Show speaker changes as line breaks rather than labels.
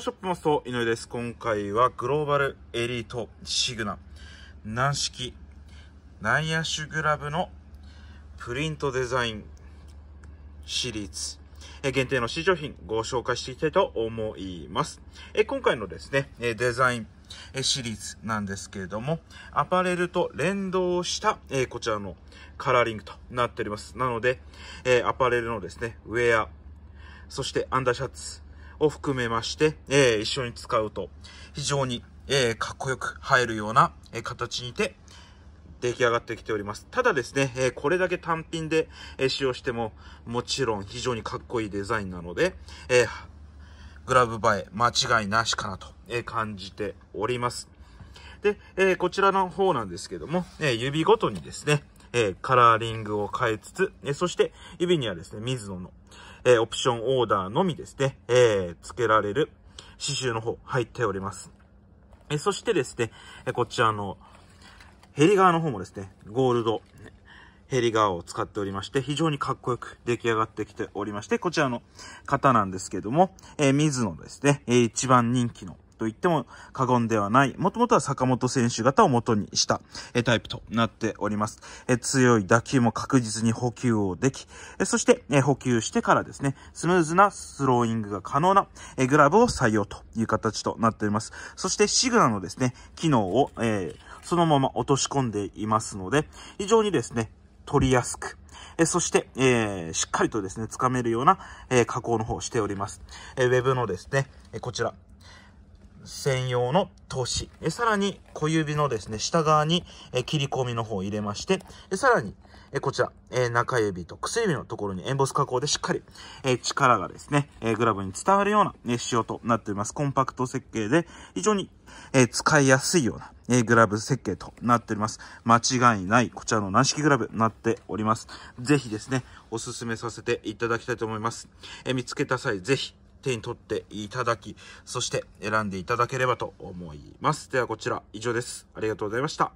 ショップマスト井上です。今回はグローバルエリートシグナ軟式ナイアシュグラブのプリントデザインシリーズ限定の試乗品ご紹介していきたいと思います。今回のですね、デザインシリーズなんですけれども、アパレルと連動したこちらのカラーリングとなっております。なので、アパレルのですね、ウェア、そしてアンダーシャツ、を含めまして、えー、一緒に使うと、非常に、えー、かっこよく入るような、えー、形にて、出来上がってきております。ただですね、えこれだけ単品で、え使用しても、もちろん非常にかっこいいデザインなので、えグラブ映え間違いなしかなと、え感じております。で、えこちらの方なんですけども、え指ごとにですね、えカラーリングを変えつつ、えそして指にはですね、水ズの、えー、オプションオーダーのみですね、えー、付けられる刺繍の方入っております。えー、そしてですね、えこちらのヘリ側の方もですね、ゴールドヘリ側を使っておりまして、非常にかっこよく出来上がってきておりまして、こちらの方なんですけども、えー、水野ですね、え一番人気のと言っても過言ではない、もともとは坂本選手型を元にした、えタイプとなっております。え強い打球も確実に補給をでき、えそして、え補給してからですね、スムーズなスローイングが可能な、えグラブを採用という形となっております。そしてシグナのですね、機能を、えそのまま落とし込んでいますので、非常にですね、取りやすく、えそして、えー、しっかりとですね、掴めるような、えー、加工の方をしております。えー、ウェブのですね、えこちら、専用の投資えさらに小指のですね、下側にえ切り込みの方を入れまして、えさらにえこちら、え中指と薬指のところにエンボス加工でしっかり、え力がですね、えグラブに伝わるような、ね、仕様となっております。コンパクト設計で非常に、え使いやすいような、えグラブ設計となっております。間違いない、こちらの軟式グラブになっております。ぜひですね、おすすめさせていただきたいと思います。え見つけた際、ぜひ手に取っていただき、そして選んでいただければと思います。ではこちら以上です。ありがとうございました。